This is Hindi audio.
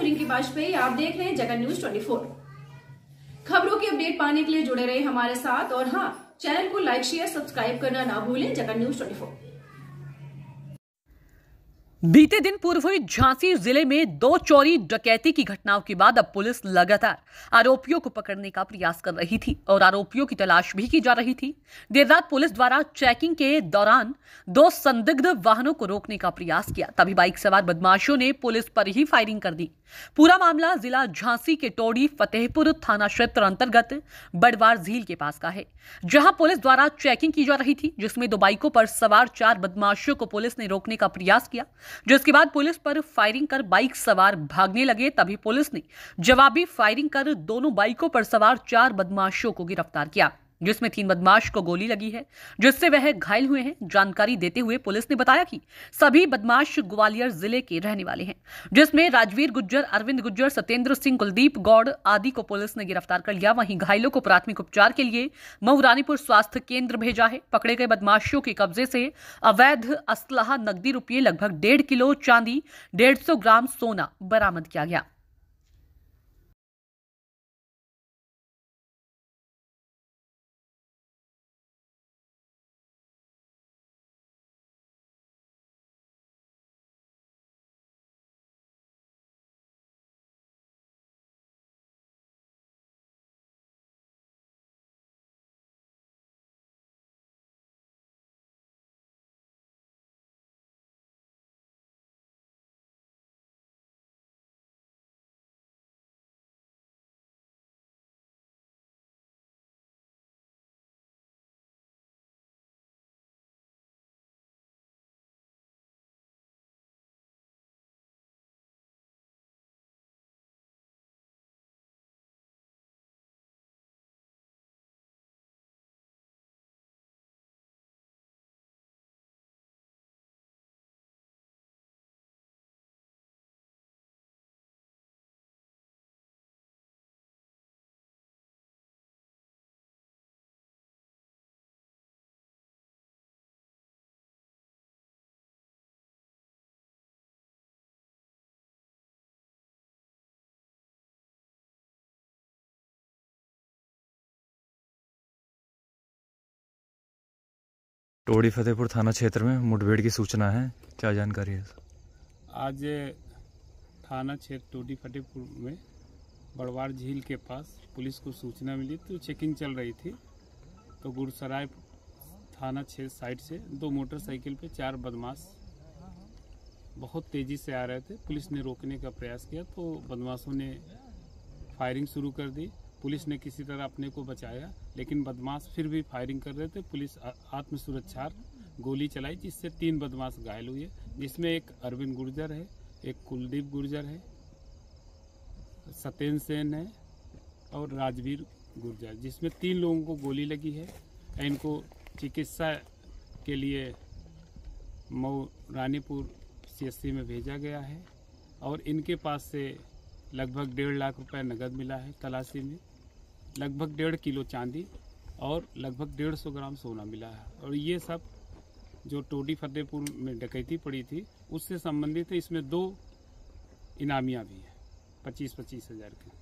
हूं रिंकी वाजपेयी आप देख रहे हैं जगन न्यूज 24 खबरों की अपडेट पाने के लिए जुड़े रहे हमारे साथ और हाँ चैनल को लाइक शेयर सब्सक्राइब करना ना भूलें जगन न्यूज 24 बीते दिन पूर्व हुई झांसी जिले में दो चोरी डकैती की घटनाओं के बाद अब पुलिस लगातार आरोपियों को पकड़ने का प्रयास कर रही थी और आरोपियों की तलाश भी की जा रही थी देर रात पुलिस द्वारा चेकिंग के दौरान दो संदिग्ध वाहनों को रोकने का प्रयास किया तभी बाइक सवार बदमाशों ने पुलिस पर ही फायरिंग कर दी पूरा मामला जिला झांसी के टोड़ी फतेहपुर थाना क्षेत्र अंतर्गत बड़वार झील के पास का है जहां पुलिस द्वारा चेकिंग की जा रही थी जिसमें दो बाइकों पर सवार चार बदमाशों को पुलिस ने रोकने का प्रयास किया जिसके बाद पुलिस पर फायरिंग कर बाइक सवार भागने लगे तभी पुलिस ने जवाबी फायरिंग कर दोनों बाइकों पर सवार चार बदमाशों को गिरफ्तार किया जिसमें तीन बदमाश को गोली लगी है जिससे वह घायल हुए हैं जानकारी देते हुए पुलिस ने बताया कि सभी बदमाश ग्वालियर जिले के रहने वाले हैं जिसमें राजवीर गुज्जर अरविंद गुज्जर सत्येंद्र सिंह कुलदीप गौड़ आदि को पुलिस ने गिरफ्तार कर लिया वहीं घायलों को प्राथमिक उपचार के लिए मऊ रानीपुर स्वास्थ्य केंद्र भेजा है पकड़े गए बदमाशों के कब्जे से अवैध असलाह नकदी रुपये लगभग डेढ़ किलो चांदी डेढ़ ग्राम सोना बरामद किया गया टोड़ी फतेहपुर थाना क्षेत्र में मुठभेड़ की सूचना है क्या जानकारी है आज थाना क्षेत्र टोडी फतेहपुर में बड़वार झील के पास पुलिस को सूचना मिली तो चेकिंग चल रही थी तो गुड़सराय थाना क्षेत्र साइड से दो मोटरसाइकिल पे चार बदमाश बहुत तेज़ी से आ रहे थे पुलिस ने रोकने का प्रयास किया तो बदमाशों ने फायरिंग शुरू कर दी पुलिस ने किसी तरह अपने को बचाया लेकिन बदमाश फिर भी फायरिंग कर रहे थे पुलिस आत्म गोली चलाई जिससे तीन बदमाश घायल हुए जिसमें एक अरविंद गुर्जर है एक कुलदीप गुर्जर है सत्येंद्र सेन है और राजवीर गुर्जर जिसमें तीन लोगों को गोली लगी है इनको चिकित्सा के लिए मऊ रानीपुर सी में भेजा गया है और इनके पास से लगभग डेढ़ लाख रुपए नकद मिला है तलाशी में लगभग डेढ़ किलो चांदी और लगभग डेढ़ सौ ग्राम सोना मिला है और ये सब जो टोडी फतेहपुर में डकैती पड़ी थी उससे संबंधित इसमें दो इनामियाँ भी हैं पच्चीस पच्चीस हज़ार की